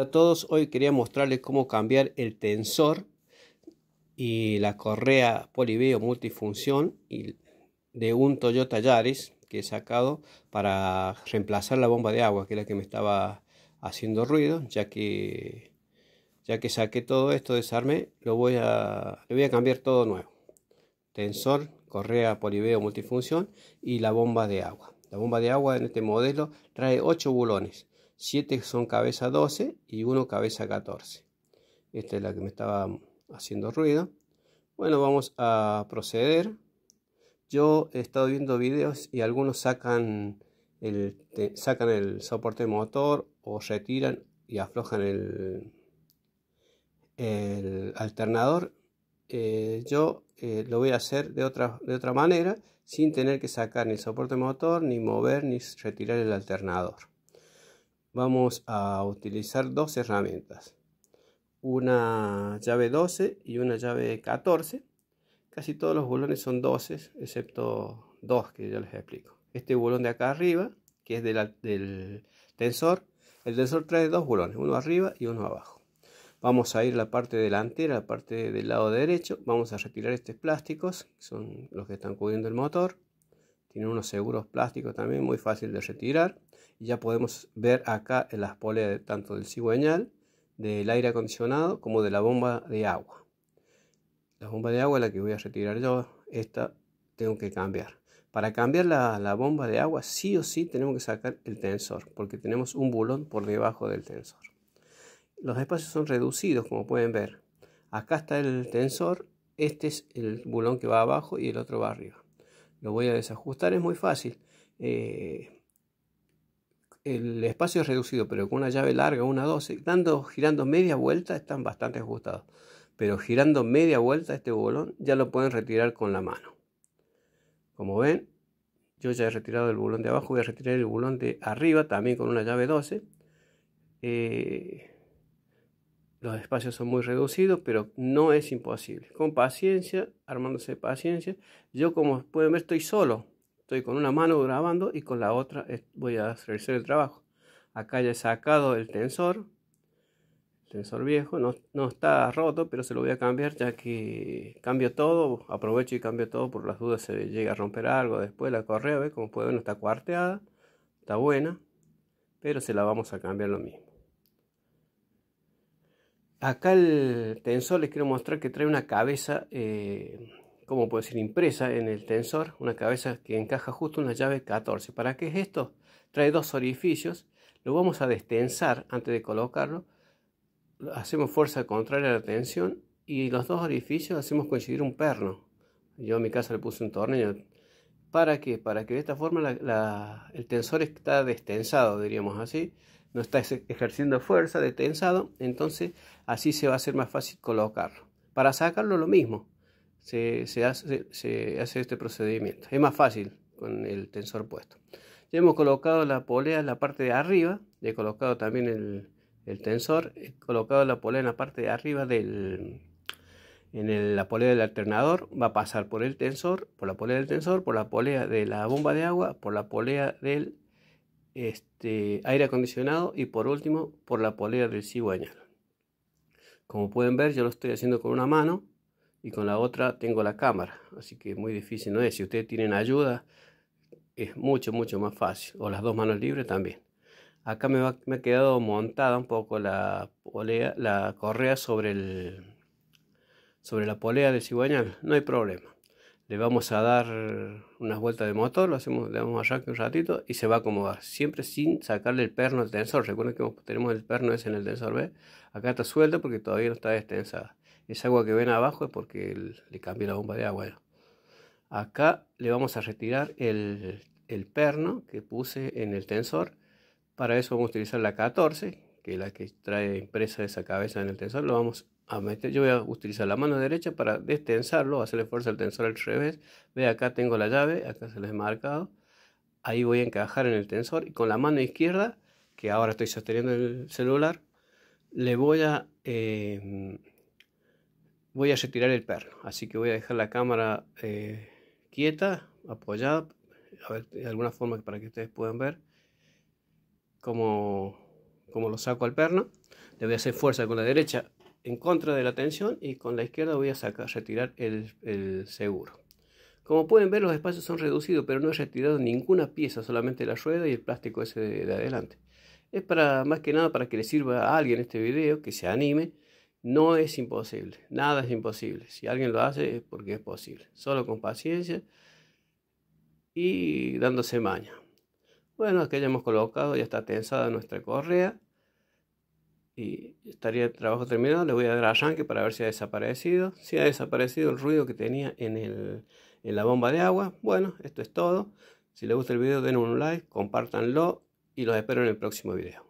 a todos, hoy quería mostrarles cómo cambiar el tensor y la correa poliveo multifunción de un Toyota Yaris que he sacado para reemplazar la bomba de agua que es la que me estaba haciendo ruido ya que ya que saqué todo esto desarmé lo voy a le voy a cambiar todo nuevo tensor correa poliveo multifunción y la bomba de agua la bomba de agua en este modelo trae 8 bulones 7 son cabeza 12 y 1 cabeza 14. Esta es la que me estaba haciendo ruido. Bueno, vamos a proceder. Yo he estado viendo videos y algunos sacan el, sacan el soporte motor o retiran y aflojan el, alternador. Eh, yo eh, lo voy a hacer de otra, de otra manera sin tener que sacar ni el soporte motor, ni mover, ni retirar el alternador vamos a utilizar dos herramientas una llave 12 y una llave 14 casi todos los bolones son 12 excepto dos que ya les explico este bolón de acá arriba que es del tensor el tensor trae dos bolones uno arriba y uno abajo vamos a ir a la parte delantera la parte del lado derecho vamos a retirar estos plásticos que son los que están cubriendo el motor tiene unos seguros plásticos también muy fácil de retirar. Y ya podemos ver acá en las poleas tanto del cigüeñal, del aire acondicionado, como de la bomba de agua. La bomba de agua la que voy a retirar yo, esta tengo que cambiar. Para cambiar la, la bomba de agua, sí o sí tenemos que sacar el tensor, porque tenemos un bulón por debajo del tensor. Los espacios son reducidos, como pueden ver. Acá está el tensor, este es el bulón que va abajo y el otro va arriba lo voy a desajustar, es muy fácil. Eh, el espacio es reducido, pero con una llave larga, una 12, dando, girando media vuelta están bastante ajustados. Pero girando media vuelta este bolón ya lo pueden retirar con la mano. Como ven, yo ya he retirado el bulón de abajo, voy a retirar el bulón de arriba también con una llave 12 los espacios son muy reducidos, pero no es imposible. Con paciencia, armándose de paciencia, yo como pueden ver estoy solo. Estoy con una mano grabando y con la otra eh, voy a realizar el trabajo. Acá ya he sacado el tensor, el tensor viejo, no, está roto, pero se lo voy a cambiar ya que cambio todo, aprovecho y cambio todo por las dudas se llega a romper algo después la correa, como pueden ver no está cuarteada, está buena, pero se la vamos a cambiar lo mismo. Acá el tensor les quiero mostrar que trae una cabeza, eh, como puede ser impresa en el tensor, una cabeza que encaja justo una llave 14. ¿Para qué es esto? Trae dos orificios, lo vamos a destensar antes de colocarlo, hacemos fuerza contraria a la tensión y los dos orificios hacemos coincidir un perno. Yo en mi casa le puse un tornillo. ¿Para qué? Para que de esta forma la, la, el tensor está destensado, diríamos así, no está e-, ejerciendo fuerza de tensado, entonces así se va a hacer más fácil colocarlo. Para sacarlo lo mismo, se, hace, este procedimiento. Es más fácil con el tensor puesto. Ya hemos colocado la polea en la parte de arriba, he colocado también el, tensor, he colocado la polea en la parte de arriba del, en la polea del alternador, va a pasar por el tensor, por la polea del tensor, por la polea de la bomba de agua, por la polea del este, aire acondicionado y por último por la polea del cigüeñal. Como pueden ver yo lo estoy haciendo con una mano y con la otra tengo la cámara, así que muy difícil no es. Si ustedes tienen ayuda es mucho mucho más fácil o las dos manos libres también. Acá me, me ha quedado montada un poco la, polea, la correa sobre, el, sobre la polea del cigüeñal, no hay problema le vamos a dar unas vueltas de motor, lo hacemos, le damos arranque un ratito y se va a acomodar, siempre sin sacarle el perno al tensor. Recuerden que tenemos el perno ese en el tensor B, acá está suelto porque todavía no está destensada. Esa agua que ven abajo es porque le cambié la bomba de agua. acá le vamos a retirar el, perno que puse en el tensor. Para eso vamos a utilizar la 14, que es la que trae impresa esa cabeza en el tensor. Lo vamos yo voy a utilizar la mano derecha para destensarlo, hacerle fuerza al tensor al revés. Ve acá tengo la llave, acá se les he marcado. Ahí voy a encajar en el tensor y con la mano izquierda, que ahora estoy sosteniendo el celular, le voy a, em, voy a retirar el perno. Así que voy a dejar la cámara eh, quieta, apoyada, de alguna forma para que ustedes puedan ver cómo, cómo lo saco al perno. Le voy a hacer fuerza con la derecha en contra de la tensión y con la izquierda voy a sacar, retirar el, seguro. Como pueden ver los espacios son reducidos pero no he retirado ninguna pieza, solamente la rueda y el plástico ese de, adelante. Es para más que nada para que le sirva a alguien este video, que se anime. No es imposible, nada es imposible. Si alguien lo hace es porque es posible, solo con paciencia y dándose maña. Bueno, aquí ya hemos colocado, ya está tensada nuestra correa y estaría el trabajo terminado. Le voy a dar arranque para ver si ha desaparecido. Si ha desaparecido el ruido que tenía en, la bomba de agua. Bueno, esto es todo. Si les gusta el video den un like, compártanlo y los espero en el próximo video.